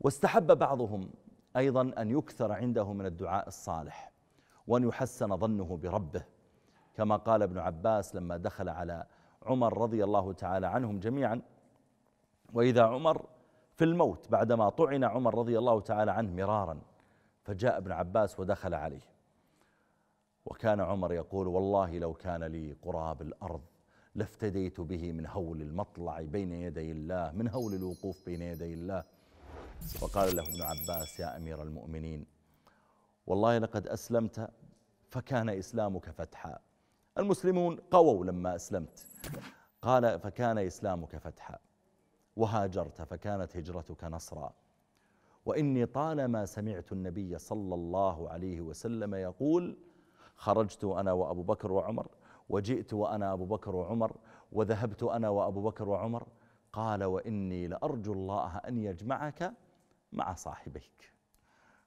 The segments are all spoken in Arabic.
واستحب بعضهم أيضا أن يكثر عنده من الدعاء الصالح وأن يحسن ظنه بربه كما قال ابن عباس لما دخل على عمر رضي الله تعالى عنهم جميعا وإذا عمر في الموت بعدما طعن عمر رضي الله تعالى عنه مرارا فجاء ابن عباس ودخل عليه وكان عمر يقول والله لو كان لي قراب الأرض لافتديت به من هول المطلع بين يدي الله من هول الوقوف بين يدي الله فقال له ابن عباس يا أمير المؤمنين والله لقد أسلمت فكان إسلامك فتحا المسلمون قووا لما أسلمت قال فكان إسلامك فتحا وهاجرت فكانت هجرتك نصرا وإني طالما سمعت النبي صلى الله عليه وسلم يقول خرجت أنا وأبو بكر وعمر وجئت وأنا أبو بكر وعمر وذهبت أنا وأبو بكر وعمر قال وإني لأرجو الله أن يجمعك مع صاحبيك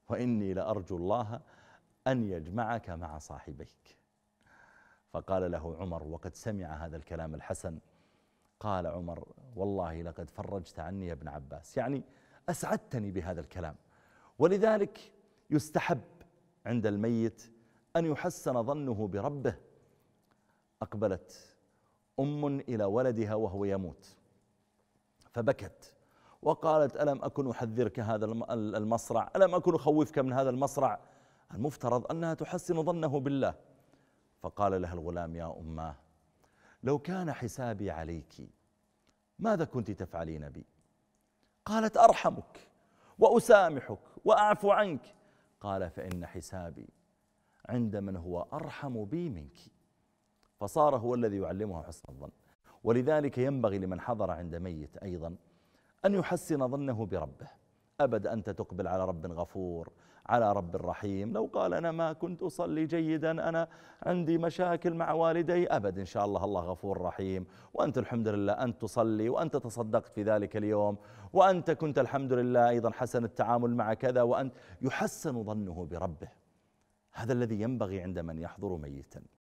وإني لأرجو الله أن يجمعك مع صاحبيك فقال له عمر وقد سمع هذا الكلام الحسن قال عمر والله لقد فرجت عني يا ابن عباس يعني أسعدتني بهذا الكلام ولذلك يستحب عند الميت أن يحسن ظنه بربه أقبلت أم إلى ولدها وهو يموت فبكت وقالت ألم أكن أحذرك هذا المصرع ألم أكن أخوفك من هذا المصرع المفترض أنها تحسن ظنه بالله فقال لها الغلام يا أماه لو كان حسابي عليك ماذا كنت تفعلين بي قالت أرحمك وأسامحك وأعفو عنك قال فإن حسابي عند من هو أرحم بي منك فصار هو الذي يعلمها حسن الظن ولذلك ينبغي لمن حضر عند ميت أيضا أن يحسن ظنه بربه أبد أنت تقبل على رب غفور على رب رحيم لو قال أنا ما كنت أصلي جيدا أنا عندي مشاكل مع والدي أبد إن شاء الله الله غفور رحيم وأنت الحمد لله أنت تصلي وأنت تصدقت في ذلك اليوم وأنت كنت الحمد لله أيضا حسن التعامل مع كذا وأنت يحسن ظنه بربه هذا الذي ينبغي عند من يحضر ميتا